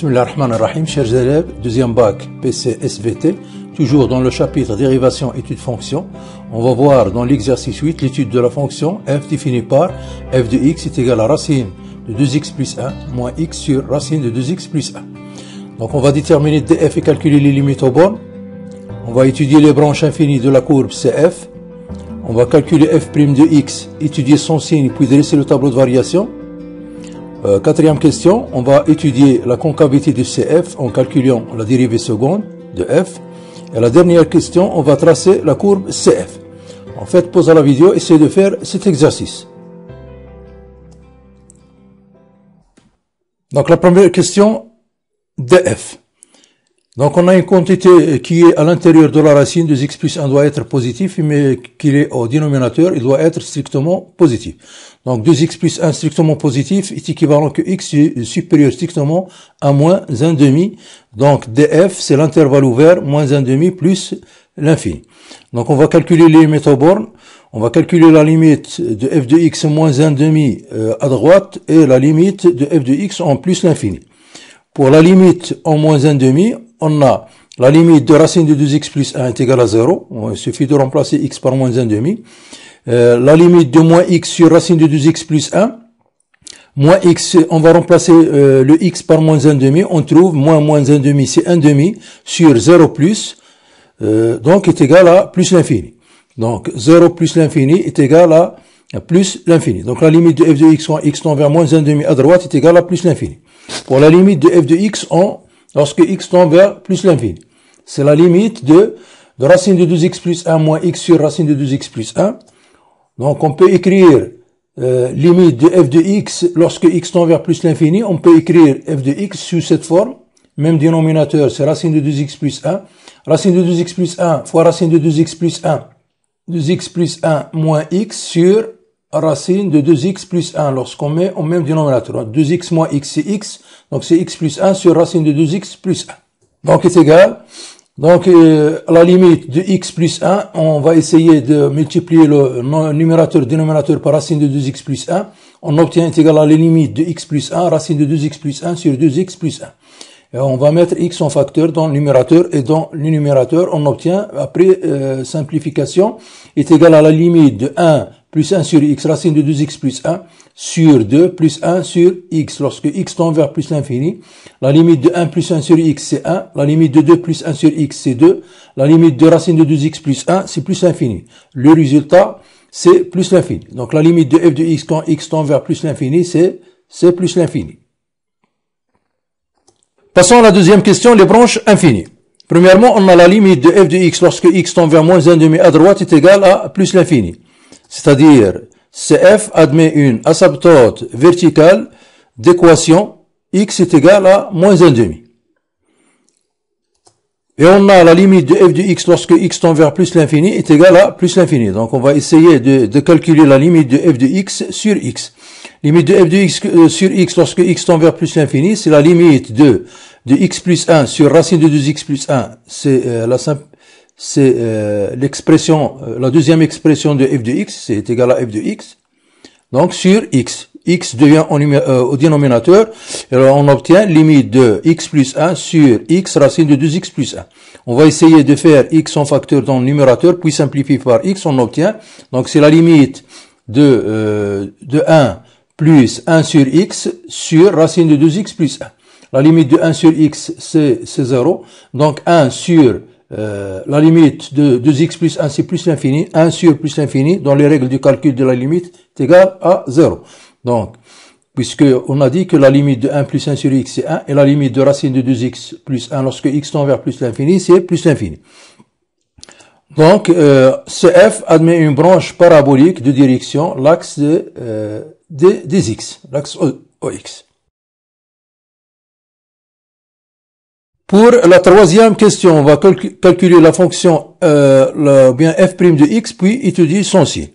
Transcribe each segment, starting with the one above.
Bismillah ar-Rahman ar-Rahim, chers élèves, deuxième bac PC SVT, toujours dans le chapitre dérivation étude, fonction, on va voir dans l'exercice 8 l'étude de la fonction f définie par f de x est égal à racine de 2x plus 1 moins x sur racine de 2x plus 1. Donc on va déterminer df et calculer les limites aux bornes. On va étudier les branches infinies de la courbe CF. On va calculer f' de x, étudier son signe puis dresser le tableau de variation. Euh, quatrième question, on va étudier la concavité du CF en calculant la dérivée seconde de F. Et la dernière question, on va tracer la courbe CF. En fait, pause à la vidéo, essayez de faire cet exercice. Donc la première question, df. Donc on a une quantité qui est à l'intérieur de la racine de x plus 1 doit être positif, mais qui est au dénominateur, il doit être strictement positif. Donc 2x plus 1 strictement positif est équivalent que x supérieur strictement à moins 1 demi. Donc df, c'est l'intervalle ouvert, moins 1 demi plus l'infini. Donc on va calculer les limites aux bornes. On va calculer la limite de f de x moins 1 demi euh, à droite et la limite de f de x en plus l'infini. Pour la limite en moins 1 demi, on a la limite de racine de 2x plus 1 est égale à 0. Il suffit de remplacer x par moins 1 demi. Euh, la limite de moins x sur racine de 2x plus 1, moins x, on va remplacer euh, le x par moins 1 demi, on trouve moins moins 1 demi, c'est 1 demi sur 0 plus, euh, donc est égal à plus l'infini. Donc 0 plus l'infini est égal à plus l'infini. Donc la limite de f de x en x tend vers moins 1 demi à droite est égale à plus l'infini. Pour la limite de f de x en, lorsque x tend vers plus l'infini. C'est la limite de, de racine de 2x plus 1 moins x sur racine de 2x plus 1. Donc on peut écrire euh, limite de f de x lorsque x tend vers plus l'infini. On peut écrire f de x sous cette forme. Même dénominateur, c'est racine de 2x plus 1. Racine de 2x plus 1 fois racine de 2x plus 1. 2x plus 1 moins x sur racine de 2x plus 1 lorsqu'on met au même dénominateur. 2x hein. moins x c'est x, donc c'est x plus 1 sur racine de 2x plus 1. Donc c'est égal donc, euh, à la limite de x plus 1, on va essayer de multiplier le numérateur dénominateur par racine de 2x plus 1. On obtient égal à la limite de x plus 1, racine de 2x plus 1 sur 2x plus 1. on va mettre x en facteur dans le numérateur et dans le numérateur, on obtient, après euh, simplification, est égal à la limite de 1 plus 1 sur x, racine de 2x plus 1 sur 2 plus 1 sur x. Lorsque x tend vers plus l'infini, la limite de 1 plus 1 sur x c'est 1, la limite de 2 plus 1 sur x c'est 2, la limite de racine de 2x plus 1 c'est plus l'infini. Le résultat c'est plus l'infini. Donc la limite de f de x quand x tend vers plus l'infini c'est c'est plus l'infini. Passons à la deuxième question, les branches infinies. Premièrement, on a la limite de f de x lorsque x tend vers moins 1 demi à droite est égale à plus l'infini c'est-à-dire CF admet une asymptote verticale d'équation x est égal à moins demi. Et on a la limite de f de x lorsque x tend vers plus l'infini est égale à plus l'infini. Donc on va essayer de, de, calculer la limite de f de x sur x. Limite de f de x euh, sur x lorsque x tend vers plus l'infini, c'est la limite de, de x plus 1 sur racine de 2x plus 1. C'est euh, la simple c'est euh, l'expression, euh, la deuxième expression de f de x, c'est égal à f de x, donc sur x. x devient au euh, dénominateur, et alors on obtient limite de x plus 1 sur x racine de 2x plus 1. On va essayer de faire x en facteur dans le numérateur, puis simplifier par x, on obtient, donc c'est la limite de, de 1 plus 1 sur x sur racine de 2x plus 1. La limite de 1 sur x, c'est 0, donc 1 sur euh, la limite de 2x plus 1 c'est plus l'infini, 1 sur plus l'infini, dans les règles du calcul de la limite, est égal à 0. Donc, puisque on a dit que la limite de 1 plus 1 sur x c'est 1, et la limite de racine de 2x plus 1 lorsque x tend vers plus l'infini, c'est plus l'infini. Donc, euh, ce f admet une branche parabolique de direction, l'axe euh, des x, l'axe OX. Pour la troisième question, on va calculer la fonction euh, bien f' de x, puis étudier son signe.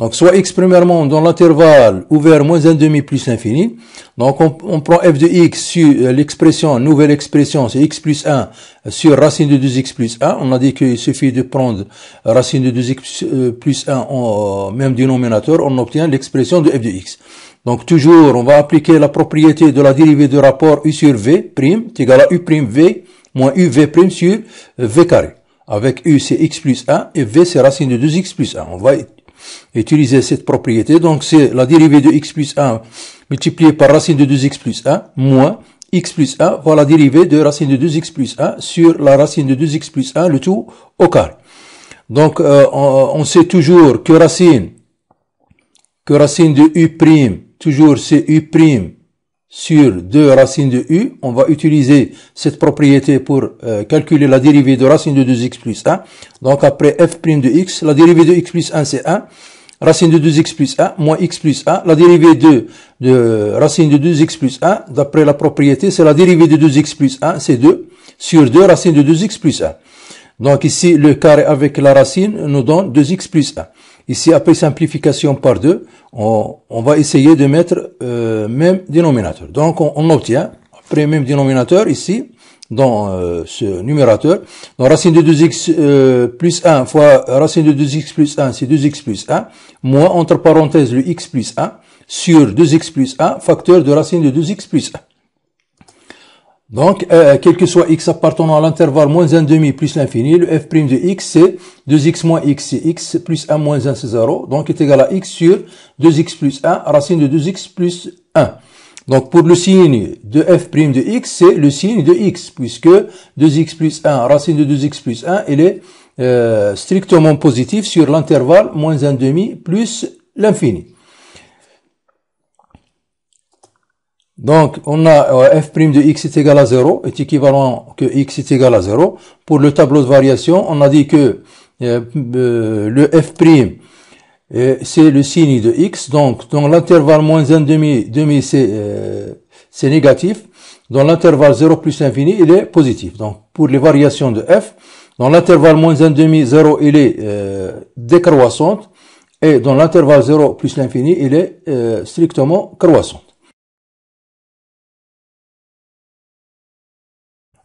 Donc, soit x premièrement dans l'intervalle ouvert moins 1 demi plus infini. Donc, on, prend f de x sur euh, l'expression, nouvelle expression, c'est x plus 1 euh, sur racine de 2x plus 1. On a dit qu'il suffit de prendre racine de 2x plus 1 au même dénominateur, on obtient l'expression de f de x. Donc toujours, on va appliquer la propriété de la dérivée de rapport U sur V prime, est égal à U prime V moins u v prime sur V carré. Avec U c'est X plus 1 et V c'est racine de 2X plus 1. On va utiliser cette propriété. Donc c'est la dérivée de X plus 1 multipliée par racine de 2X plus 1 moins X plus 1 fois la dérivée de racine de 2X plus 1 sur la racine de 2X plus 1, le tout au carré. Donc euh, on, on sait toujours que racine que racine de U prime toujours c'est U' sur 2 racines de U. On va utiliser cette propriété pour euh, calculer la dérivée de racine de 2x plus 1. Donc après f' de x, la dérivée de x plus 1 c'est 1. Racine de 2x plus 1 moins x plus 1. La dérivée de, de racine de 2x plus 1, d'après la propriété, c'est la dérivée de 2x plus 1, c'est 2, sur 2 racine de 2x plus 1. Donc ici, le carré avec la racine nous donne 2x plus 1. Ici, après simplification par deux, on, va essayer de mettre euh, même dénominateur. Donc, on, obtient, après même dénominateur, ici, dans euh, ce numérateur, dans racine de 2x euh, plus 1 fois racine de 2x plus 1, c'est 2x plus 1, moins, entre parenthèses, le x plus 1, sur 2x plus 1, facteur de racine de 2x plus 1. Donc, euh, quel que soit x appartenant à l'intervalle moins 1 demi plus l'infini, le f' de x, c'est 2x moins x, c'est x, plus 1 moins 1, c'est 0. Donc, est égal à x sur 2x plus 1, racine de 2x plus 1. Donc, pour le signe de f' de x, c'est le signe de x, puisque 2x plus 1, racine de 2x plus 1, il est euh, strictement positif sur l'intervalle moins 1 demi plus l'infini. Donc, on a euh, f' de x est égal à 0, est équivalent que x est égal à 0. Pour le tableau de variation, on a dit que euh, euh, le f' c'est le signe de x. Donc, dans l'intervalle moins 1 demi, demi c'est négatif. Dans l'intervalle 0 plus infini, il est positif. Donc, pour les variations de f, dans l'intervalle moins 1 demi, 0, il est décroissante. Et dans l'intervalle 0 plus l'infini, il est strictement croissant.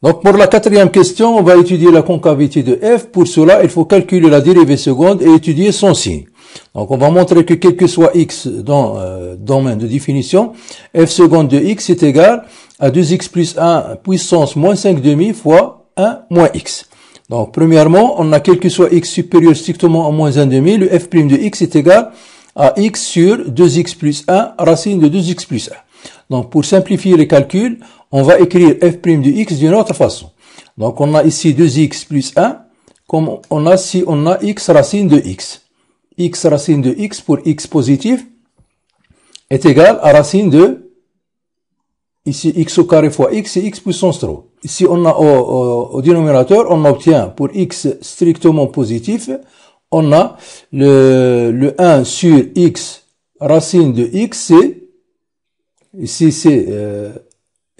Donc pour la quatrième question, on va étudier la concavité de f. Pour cela, il faut calculer la dérivée seconde et étudier son signe. Donc on va montrer que quel que soit x dans euh, domaine de définition, f seconde de x est égal à 2x plus 1 puissance moins 5 demi fois 1 moins x. Donc premièrement, on a quel que soit x supérieur strictement à moins 1 demi, le f' prime de x est égal à x sur 2x plus 1 racine de 2x plus 1. Donc pour simplifier les calculs, on va écrire f' de x d'une autre façon. Donc on a ici 2x plus 1, comme on a si on a x racine de x. x racine de x pour x positif est égal à racine de ici x au carré fois x et x plus 3. Ici on a au, au, dénominateur, on obtient pour x strictement positif, on a le, le 1 sur x racine de x, c'est ici c'est euh,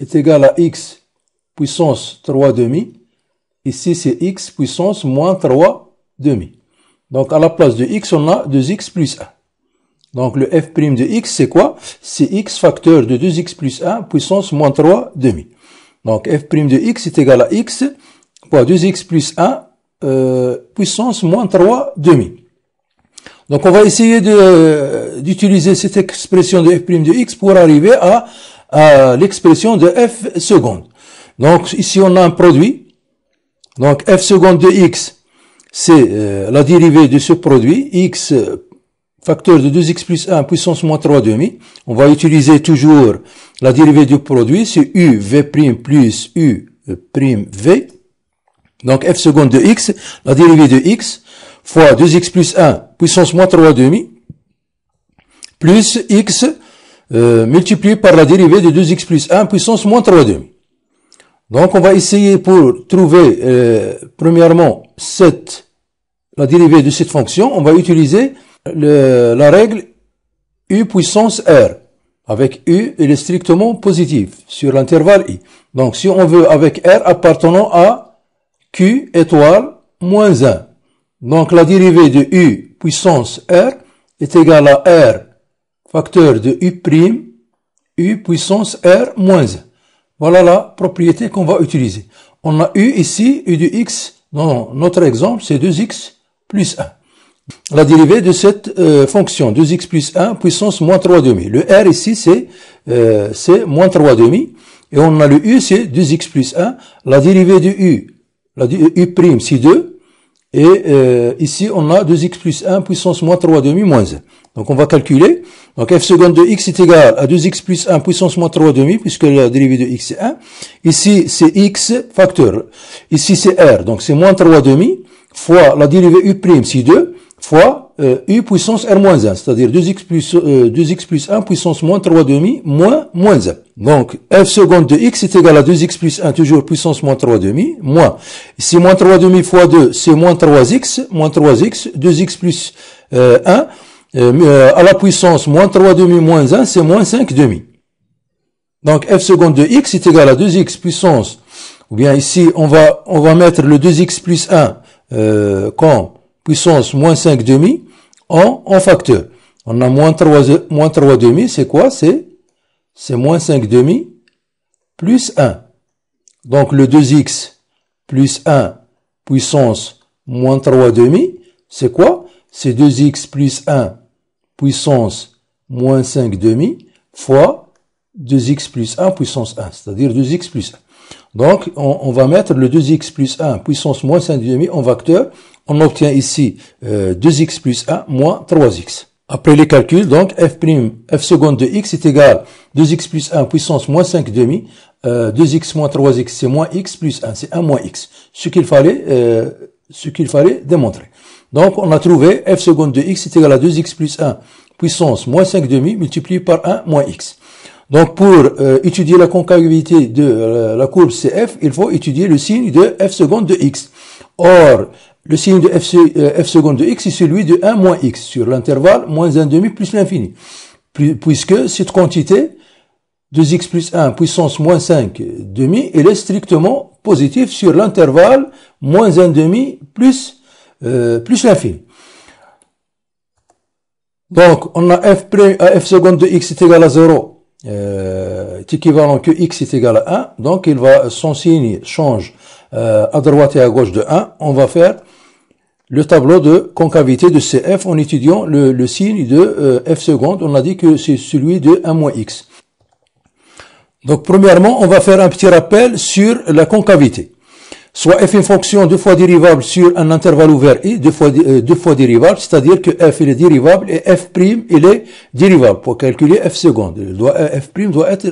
est égal à x puissance 3 demi. Ici, c'est x puissance moins 3 demi. Donc, à la place de x, on a 2x plus 1. Donc, le f' prime de x, c'est quoi C'est x facteur de 2x plus 1 puissance moins 3 demi. Donc, f' prime de x est égal à x, fois 2x plus 1 euh, puissance moins 3 demi. Donc, on va essayer euh, d'utiliser cette expression de f' de x pour arriver à à l'expression de f seconde. Donc ici on a un produit. Donc f seconde de x, c'est euh, la dérivée de ce produit, x euh, facteur de 2x plus 1 puissance moins 3 demi. On va utiliser toujours la dérivée du produit, c'est u v prime plus u euh, prime v. Donc f seconde de x, la dérivée de x, fois 2x plus 1 puissance moins 3 demi, plus x euh, multiplié par la dérivée de 2x plus 1 puissance moins 32. Donc on va essayer pour trouver euh, premièrement cette, la dérivée de cette fonction, on va utiliser la règle u puissance r avec U, il est strictement positif sur l'intervalle I. Donc, si on veut avec R appartenant à Q étoile moins 1. Donc, la dérivée de U puissance R est égale à R facteur de U', U puissance R moins 1. Voilà la propriété qu'on va utiliser. On a U ici, U de X, dans notre exemple, c'est 2X plus 1. La dérivée de cette euh, fonction, 2X plus 1, puissance moins 3 demi. Le R ici, c'est euh, moins 3 demi. Et on a le U, c'est 2X plus 1. La dérivée de U, la U', c'est 2. Et euh, ici, on a 2x plus 1 puissance moins 3 demi moins 1. Donc on va calculer. Donc f seconde de x est égal à 2x plus 1 puissance moins 3 demi, puisque la dérivée de x est 1. Ici, c'est x facteur. Ici, c'est r. Donc c'est moins 3 demi fois la dérivée u', prime c'est 2 fois euh, u puissance r moins 1, c'est-à-dire 2x plus 2x euh, 1 puissance moins 3 demi moins moins 1. Donc f seconde de x est égal à 2x plus 1 toujours puissance moins 3 demi moins si moins 3 demi fois 2 c'est moins 3x moins 3x 2x plus 1 euh, euh, à la puissance moins 3 demi moins 1 c'est moins 5 demi. Donc f seconde de x est égal à 2x puissance ou bien ici on va on va mettre le 2x plus 1 quand puissance moins 5 demi en, en facteur. On a moins 3, 3 demi, c'est quoi C'est c'est moins 5 demi plus 1. Donc le 2x plus 1 puissance moins 3 demi, c'est quoi C'est 2x plus 1 puissance moins 5 demi fois 2x plus 1 puissance 1, c'est-à-dire 2x plus 1. Donc on, on, va mettre le 2x plus 1 puissance moins 5 demi en facteur on obtient ici 2x euh, plus 1 moins 3x. Après les calculs, donc f', prime f seconde de x est égal 2x plus 1 puissance moins 5 demi. 2x euh, moins 3x, c'est moins x plus 1, c'est 1 moins x. Ce qu'il fallait, euh, ce qu'il fallait démontrer. Donc on a trouvé f seconde de x est égal à 2x plus 1 puissance moins 5 demi multiplié par 1 moins x. Donc pour étudier la concavité de la courbe CF, il faut étudier le signe de f seconde de x. Or, le signe de f, euh, seconde de x est celui de 1 moins x sur l'intervalle moins 1 demi plus l'infini, puisque cette quantité 2x plus 1 puissance moins 5 demi, elle est strictement positive sur l'intervalle moins demi plus, euh, plus l'infini. Donc, on a f' euh, f seconde de x est égal à 0, euh, équivalent que x est égal à 1, donc il va, son signe change à droite et à gauche de 1, on va faire le tableau de concavité de CF en étudiant le, signe de euh, F seconde. On a dit que c'est celui de 1 moins X. Donc premièrement, on va faire un petit rappel sur la concavité. Soit f est une fonction deux fois dérivable sur un intervalle ouvert et euh, deux fois, dérivable, c'est-à-dire que f est dérivable et f prime il est dérivable pour calculer f seconde. Euh, f prime doit être,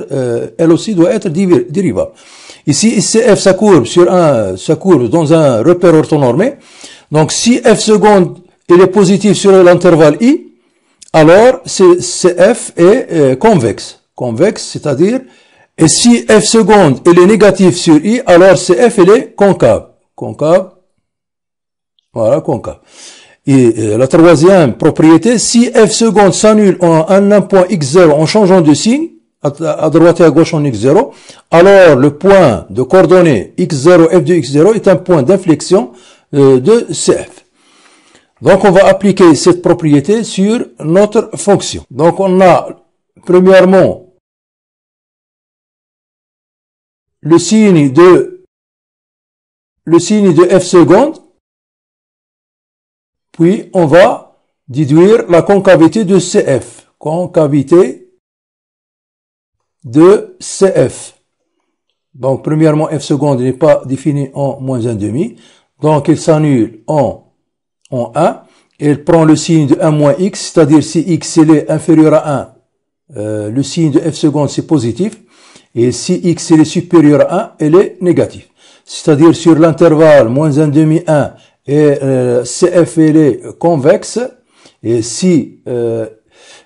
elle aussi doit être dérivable. Ici, Cf ça courbe sur un, courbe dans un repère orthonormé. Donc si f seconde est positif sur l'intervalle i, alors c'est f est euh, convexe. Convexe, c'est-à-dire, et si f seconde est négatif sur i, alors c'est f est concave. Concave, voilà, concave. Et euh, la troisième propriété, si f seconde s'annule en, en un point x0 en changeant de signe, à droite et à gauche en x0, alors le point de coordonnées x0, f de x0 est un point d'inflexion euh, de CF. Donc on va appliquer cette propriété sur notre fonction. Donc on a premièrement le signe de le signe de f seconde puis on va déduire la concavité de CF concavité de CF donc premièrement f seconde n'est pas définie en moins un demi donc il s'annule en, en 1 et il prend le signe de 1 moins x, c'est-à-dire si x est inférieur à 1, euh, le signe de f seconde c'est positif, et si x est supérieur à 1, elle est négatif. C'est-à-dire sur l'intervalle moins 1 demi 1 et euh, CF est convexe, et si euh,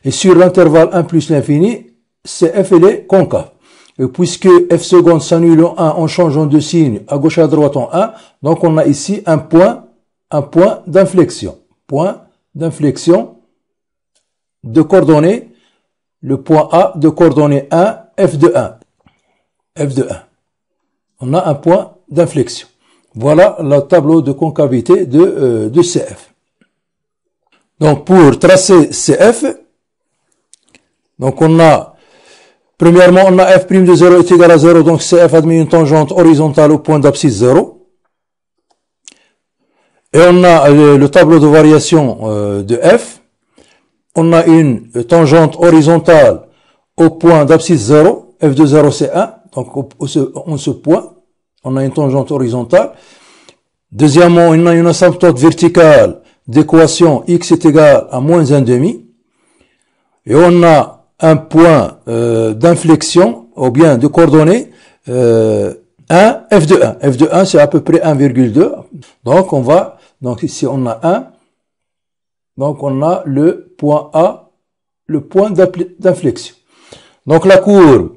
et sur l'intervalle 1 plus l'infini, CF elle est concave. Et puisque f seconde s'annule en 1 en changeant de signe à gauche à droite en 1, donc on a ici un point, un point d'inflexion. Point d'inflexion de coordonnées, le point A de coordonnées 1, f de 1. f de 1. On a un point d'inflexion. Voilà le tableau de concavité de, euh, de CF. Donc pour tracer CF, donc on a Premièrement, on a f' prime de 0 est égal à 0, donc c'est f' admet une tangente horizontale au point d'abscisse 0. Et on a euh, le, tableau de variation euh, de f. On a une tangente horizontale au point d'abscisse 0. f de 0, c'est 1. Donc, au, on se point, on a une tangente horizontale. Deuxièmement, on a une asymptote verticale d'équation x est égal à moins demi. Et on a un point euh, d'inflexion ou bien de coordonnées 1, euh, f de 1. f de 1, c'est à peu près 1,2. Donc, on va, donc ici, on a 1. Donc, on a le point A, le point d'inflexion. Donc, la courbe,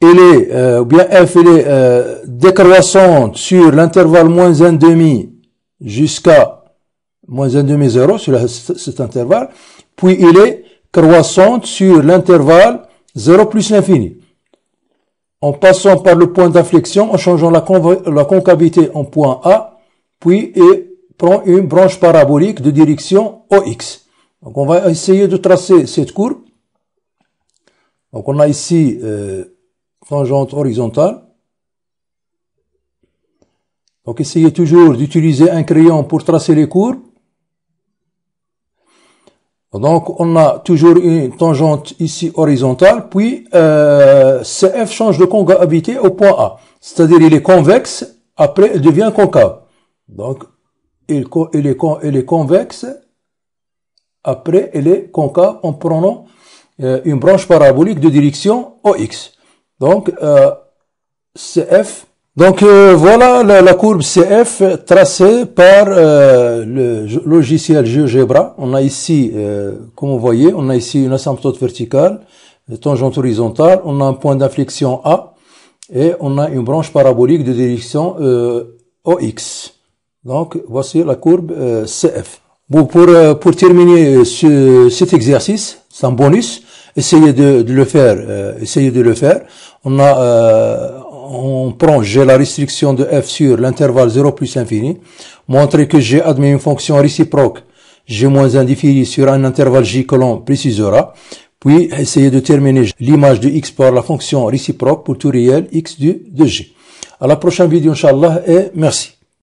elle est, euh, ou bien F, elle est décroissante sur l'intervalle moins demi jusqu'à moins demi 0, sur cet intervalle. Puis, il est croissante sur l'intervalle 0 plus l'infini. En passant par le point d'inflexion, en changeant la, concavité en point A, puis et prend une branche parabolique de direction OX. Donc on va essayer de tracer cette courbe. Donc on a ici euh, tangente horizontale. Donc essayez toujours d'utiliser un crayon pour tracer les courbes. Donc on a toujours une tangente ici horizontale, puis euh, CF change de concavité au point A. C'est-à-dire il est convexe, après il devient concave. Donc il, il, est, il est convexe, après il est concave en prenant euh, une branche parabolique de direction OX. Donc euh, CF donc euh, voilà la, courbe CF tracée par euh, le logiciel GeoGebra. On a ici, euh, comme vous voyez, on a ici une asymptote verticale, une tangente horizontale, on a un point d'inflexion A et on a une branche parabolique de direction OX. Donc voici la courbe CF. Bon, pour, pour terminer cet exercice, c'est un bonus, essayez de, de le faire, essayez de le faire. On a on prend j'ai la restriction de f sur l'intervalle 0 plus infini, montrer que j'ai admis une fonction réciproque g moins défini sur un intervalle j que l'on précisera, puis essayer de terminer l'image de x par la fonction réciproque pour tout réel x du, de g. À la prochaine vidéo, inshallah, et merci.